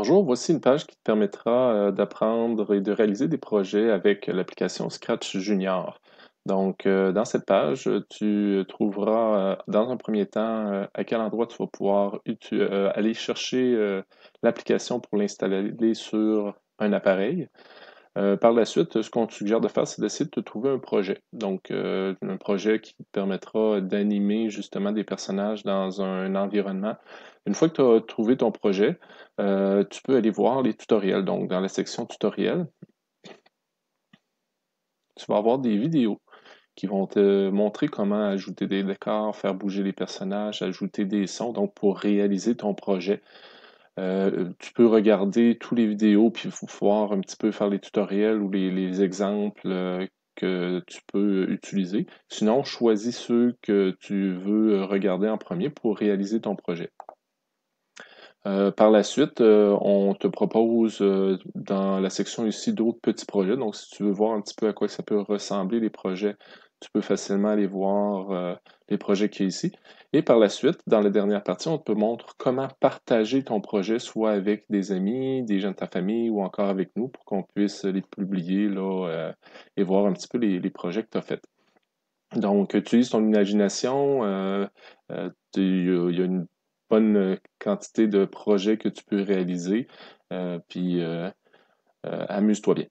Bonjour, voici une page qui te permettra euh, d'apprendre et de réaliser des projets avec l'application Scratch Junior. Donc, euh, dans cette page, tu trouveras euh, dans un premier temps à quel endroit tu vas pouvoir aller chercher l'application pour l'installer sur un appareil. Euh, par la suite, ce qu'on te suggère de faire, c'est d'essayer de te trouver un projet. Donc, euh, un projet qui te permettra d'animer justement des personnages dans un, environnement. Une fois que tu as trouvé ton projet, euh, tu peux aller voir les tutoriels. Donc, dans la section tutoriel, tu vas avoir des vidéos qui vont te montrer comment ajouter des décors, faire bouger les personnages, ajouter des sons, donc pour réaliser ton projet. Euh, tu peux regarder tous les vidéos puis voir un petit peu faire les tutoriels ou les, les exemples euh, que tu peux utiliser. Sinon, choisis ceux que tu veux euh, regarder en premier pour réaliser ton projet. Euh, par la suite, euh, on te propose euh, dans la section ici d'autres petits projets. Donc, si tu veux voir un petit peu à quoi ça peut ressembler, les projets, tu peux facilement aller voir les projets qui est ici. Et par la suite, dans la dernière partie, on te montre comment partager ton projet, soit avec des amis, des gens de ta famille ou encore avec nous pour qu'on puisse les publier là, et voir un petit peu les, projets que tu as faits. Donc, utilise ton imagination. Il y a une bonne euh, quantité de projets que tu peux réaliser. Euh, puis euh, amuse-toi bien.